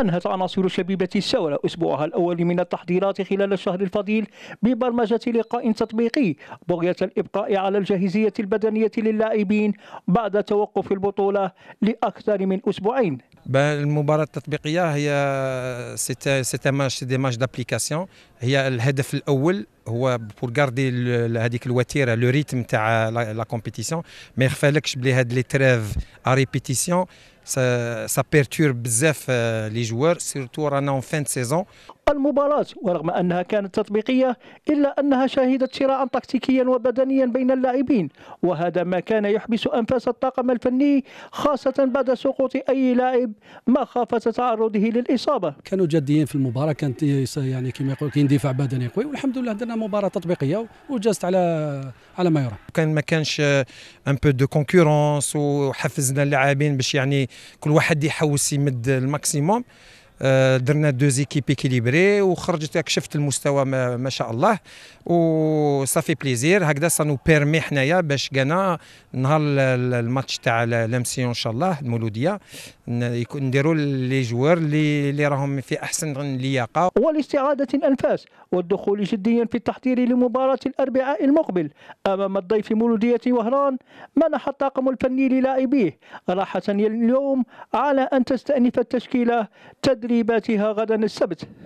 أنهت عناصر شبيبة الثورة أسبوعها الأول من التحضيرات خلال الشهر الفضيل ببرمجة لقاء تطبيقي بغية الإبقاء على الجاهزية البدنية للاعبين بعد توقف البطولة لأكثر من أسبوعين المباراة التطبيقية هي سيت ماتش دي ماتش دابليكاسيون هي الهدف الأول هو بور كاردي هذيك الوتيره لو ريتم تاع لا كومبيتيسيون ما يخفالكش بلي هاد لي تريف ا ريبيتيسيون سا, سا بزاف لي جوار سيرتو رانا اون فان سيزون المباراة ورغم أنها كانت تطبيقية إلا أنها شهدت شراء تكتيكيا وبدنيا بين اللاعبين وهذا ما كان يحبس أنفاس الطاقم الفني خاصة بعد سقوط أي لاعب مخافة تعرضه للإصابة كانوا جاديين في المباراة كانت يعني كما يقول كاين دفاع بدني قوي والحمد لله درنا مباراة تطبيقية وجازت على على ما يرام كان ما كانش ان بو دو كونكورونس وحفزنا اللاعبين باش يعني كل واحد يحوس يمد الماكسيموم آه، درنا دو زيكيب اكيليبري وخرجت كشفت المستوى ما, ما شاء الله وصافي بليزير هكذا سانو بيرمي حنايا باش كانا نهار الماتش تاع لامسيون ان شاء الله المولوديه نديروا لي جوار اللي اللي راهم في احسن لياقه ولاستعاده الانفاس والدخول جديا في التحضير لمباراه الاربعاء المقبل امام الضيف مولوديه وهران منح الطاقم الفني للاعبيه راحه اليوم على ان تستانف التشكيله تد تدريباتها غدا السبت